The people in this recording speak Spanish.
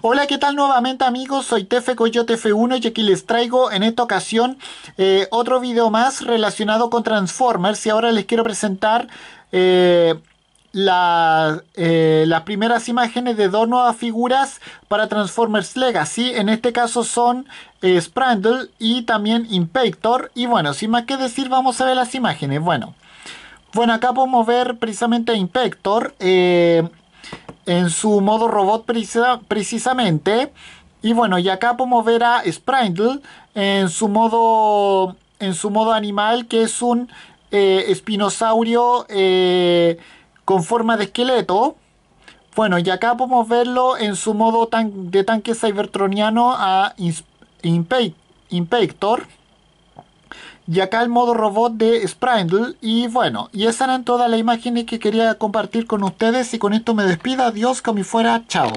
Hola, ¿qué tal nuevamente amigos? Soy Tefe Coyote F1 y aquí les traigo en esta ocasión eh, otro video más relacionado con Transformers y ahora les quiero presentar eh, eh, las primeras imágenes de dos nuevas figuras para Transformers Legacy. En este caso son Sprandle y también Impector Y bueno, sin más que decir, vamos a ver las imágenes. Bueno, bueno acá podemos ver precisamente a en su modo robot precisamente. Y bueno, y acá podemos ver a Sprindle en su modo, en su modo animal, que es un eh, espinosaurio eh, con forma de esqueleto. Bueno, y acá podemos verlo en su modo tan de tanque cybertroniano a Inspector y acá el modo robot de Sprindle y bueno, y esas eran todas las imágenes que quería compartir con ustedes y con esto me despido, adiós como fuera, chao.